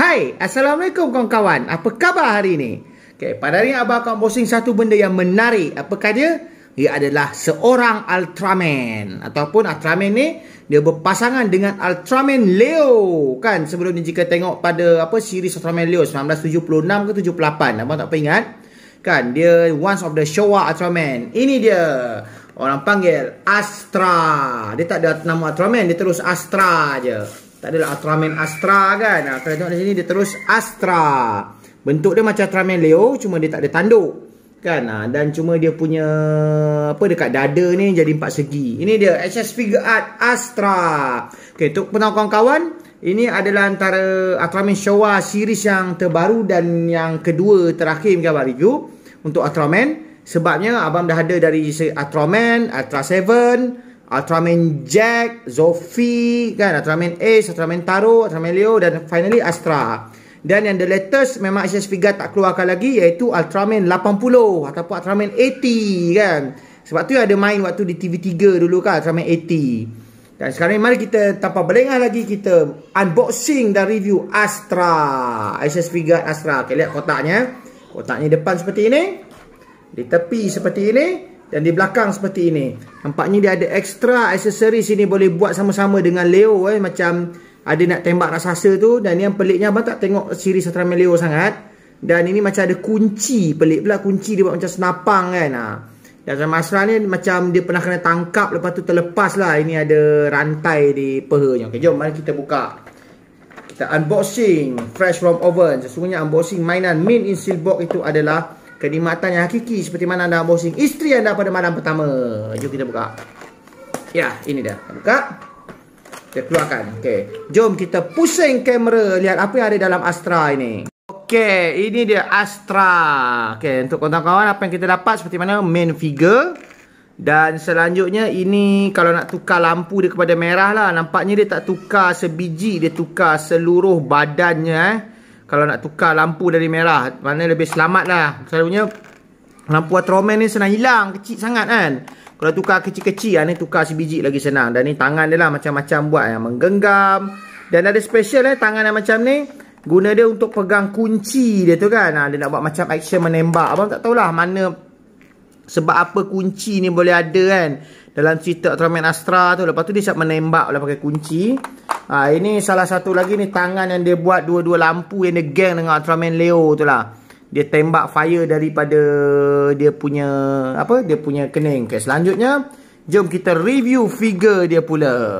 Hai, Assalamualaikum kawan-kawan. Apa khabar hari ini? Okay, pada hari ini Abang akan posting satu benda yang menarik. Apakah dia? Ia adalah seorang Ultraman. Ataupun Ultraman ni, dia berpasangan dengan Ultraman Leo. Kan, sebelum ni jika tengok pada apa siri Ultraman Leo 1976 ke 78. Abang tak apa ingat? Kan, dia once of the Showa Ultraman. Ini dia. Orang panggil Astra. Dia tak ada nama Ultraman, dia terus Astra je. Tak adalah Ultraman Astra kan. Ha, kalau tengok di sini dia terus Astra. Bentuk dia macam Ultraman Leo cuma dia tak ada tanduk. Kan? Ha, dan cuma dia punya apa dekat dada ni jadi empat segi. Ini dia SS Figure Art Astra. Okay, untuk penonton kawan-kawan, ini adalah antara Ultraman Showa series yang terbaru dan yang kedua terakhir kan bagi you untuk Ultraman. Sebabnya abang dah ada dari Ultraman, Ultra 7, Ultraman Jack, Zofi, kan? Ultraman Ace, Ultraman Taro, Ultraman Leo dan finally Astra. Dan yang the latest memang Asia Figure tak keluarkan lagi iaitu Ultraman 80 ataupun Ultraman 80 kan. Sebab tu ada main waktu di TV3 dulu kan Ultraman 80. Dan sekarang ni mari kita tanpa berlengah lagi kita unboxing dan review Astra. Asia Figure Astra. Okay, lihat kotaknya. Kotaknya depan seperti ini. Di tepi seperti ini. Dan di belakang seperti ini. Nampaknya dia ada extra aksesori sini boleh buat sama-sama dengan Leo eh. Macam ada nak tembak raksasa tu. Dan yang peliknya abang tak tengok siri Ultraman Leo sangat. Dan ini macam ada kunci. Pelik pula kunci dia buat macam senapang kan. Ha. Dan macam Masra ni macam dia pernah kena tangkap lepas tu terlepas lah. Ini ada rantai di pehernya. Okay, jom mari kita buka. Kita unboxing fresh from oven. Sesungguhnya unboxing mainan main in Silbok itu adalah kenikmatan yang hakiki seperti mana anda bosing isteri anda pada malam pertama. Jom kita buka. Ya, ini dia. Buka. Kita keluarkan. Okey. Jom kita pusing kamera lihat apa yang ada dalam Astra ini. Okey, ini dia Astra. Okey, untuk kawan-kawan apa yang kita dapat seperti mana main figure dan selanjutnya ini kalau nak tukar lampu dia kepada merah lah. Nampaknya dia tak tukar sebiji, dia tukar seluruh badannya eh kalau nak tukar lampu dari merah mana lebih selamat lah selalunya lampu atroman ni senang hilang kecil sangat kan kalau tukar kecil-kecil ha, ni tukar sebiji lagi senang dan ni tangan dia lah macam-macam buat yang ah, menggenggam dan ada special eh tangan yang macam ni guna dia untuk pegang kunci dia tu kan ha, dia nak buat macam action menembak abang tak tahulah mana sebab apa kunci ni boleh ada kan dalam cerita Ultraman Astra tu lepas tu dia siap menembak lah pakai kunci Ha, ini salah satu lagi ni tangan yang dia buat dua-dua lampu yang dia gang dengan Ultraman Leo tu lah. Dia tembak fire daripada dia punya apa? Dia punya kening. Okay, selanjutnya, jom kita review figure dia pula.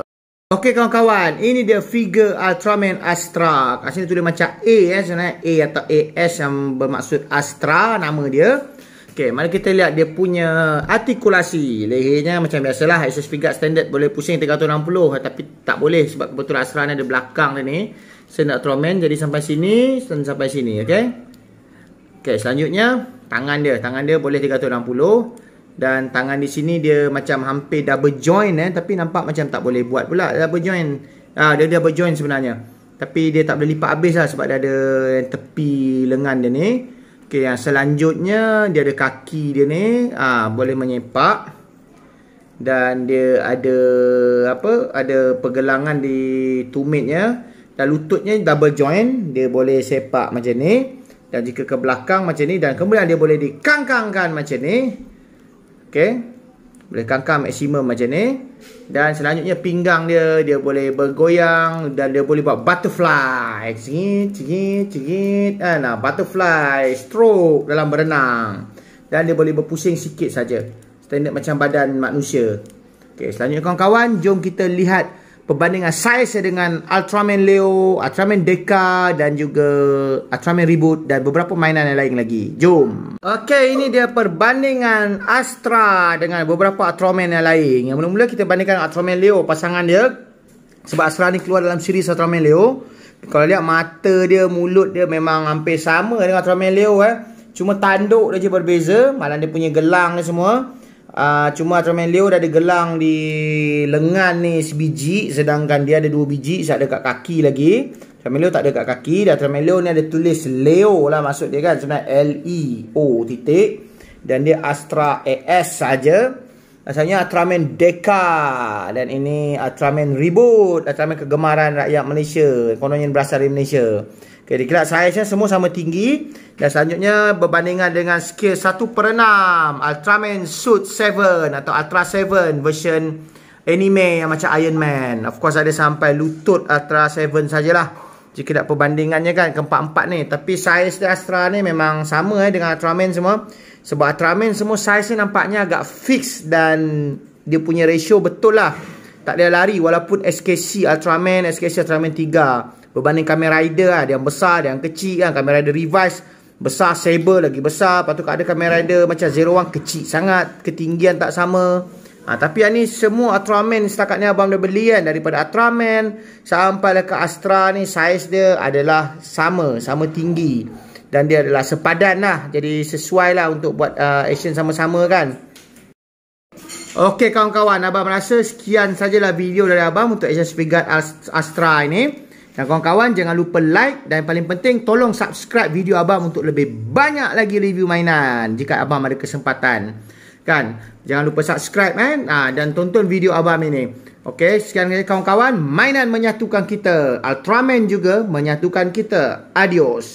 Okey kawan-kawan, ini dia figure Ultraman Astra. Asyik tu dia macam A eh, sebenarnya A atau AS yang bermaksud Astra nama dia. Okay, mari kita lihat dia punya artikulasi lehernya macam biasalah SS Figat standard boleh pusing 360 tapi tak boleh sebab betul asrah ni ada belakang dia ni saya nak throwman jadi sampai sini dan sampai sini Okay. Okay, selanjutnya tangan dia tangan dia boleh 360 dan tangan di sini dia macam hampir double join eh tapi nampak macam tak boleh buat pula double join ah, dia double join sebenarnya tapi dia tak boleh lipat habis lah sebab dia ada tepi lengan dia ni Okey, yang selanjutnya dia ada kaki dia ni, ah ha, boleh menyepak. Dan dia ada apa? Ada pergelangan di tumitnya dan lututnya double joint dia boleh sepak macam ni. Dan jika ke belakang macam ni dan kemudian dia boleh dikangkangkan macam ni. Okey boleh kangkang maksimum macam ni dan selanjutnya pinggang dia dia boleh bergoyang dan dia boleh buat butterfly cingit cingit cingit kan ah butterfly stroke dalam berenang dan dia boleh berpusing sikit saja standard macam badan manusia okay selanjutnya kawan-kawan jom kita lihat perbandingan saiz dengan Ultraman Leo, Ultraman Deka dan juga Ultraman Reboot dan beberapa mainan yang lain lagi. Jom. Okey, ini dia perbandingan Astra dengan beberapa Ultraman yang lain. Yang mula-mula kita bandingkan Ultraman Leo pasangan dia. Sebab Astra ni keluar dalam siri Ultraman Leo. Kalau lihat mata dia, mulut dia memang hampir sama dengan Ultraman Leo eh. Cuma tanduk dia je berbeza, malah dia punya gelang ni semua. Ah, cuma Ultraman Leo dah ada gelang di lengan ni sebiji sedangkan dia ada dua biji saya ada kat kaki lagi Ultraman Leo tak ada kat kaki dan Ultraman Leo ni ada tulis Leo lah maksud dia kan sebenarnya L E O titik dan dia Astra AS saja Asalnya Ultraman Deka dan ini Ultraman Reboot, Ultraman kegemaran rakyat Malaysia, kononnya berasal dari Malaysia. Okey, dikira saiznya semua sama tinggi dan selanjutnya berbandingan dengan skill 1 per 6 Ultraman Suit 7 atau Ultra 7 version anime yang macam Iron Man. Of course ada sampai lutut Ultra 7 sajalah. Jika tak perbandingannya kan keempat-empat ni tapi saiz dia Astra ni memang sama eh dengan Ultraman semua. Sebab Ultraman semua saiz ni nampaknya agak fix dan dia punya ratio betul lah. Tak ada lari walaupun SKC Ultraman, SKC Ultraman 3. Berbanding kamera rider lah Dia yang besar Dia yang kecil kan Kamera rider revise Besar saber lagi besar Lepas tu ada kamera rider Macam Zero One Kecil sangat Ketinggian tak sama ha, Tapi yang ni Semua Ultraman Setakat ni abang dah beli kan Daripada Ultraman Sampai lah ke Astra ni Size dia adalah Sama Sama tinggi Dan dia adalah sepadan lah Jadi sesuai lah Untuk buat uh, action sama-sama kan Okey kawan-kawan, abang rasa sekian sajalah video dari abang untuk Asian Speed Guard Astra ini. Dan kawan-kawan jangan lupa like dan yang paling penting tolong subscribe video abang untuk lebih banyak lagi review mainan jika abang ada kesempatan. Kan? Jangan lupa subscribe kan ha, dan tonton video abang ini. Okey, sekian lagi kawan-kawan, mainan menyatukan kita. Ultraman juga menyatukan kita. Adios.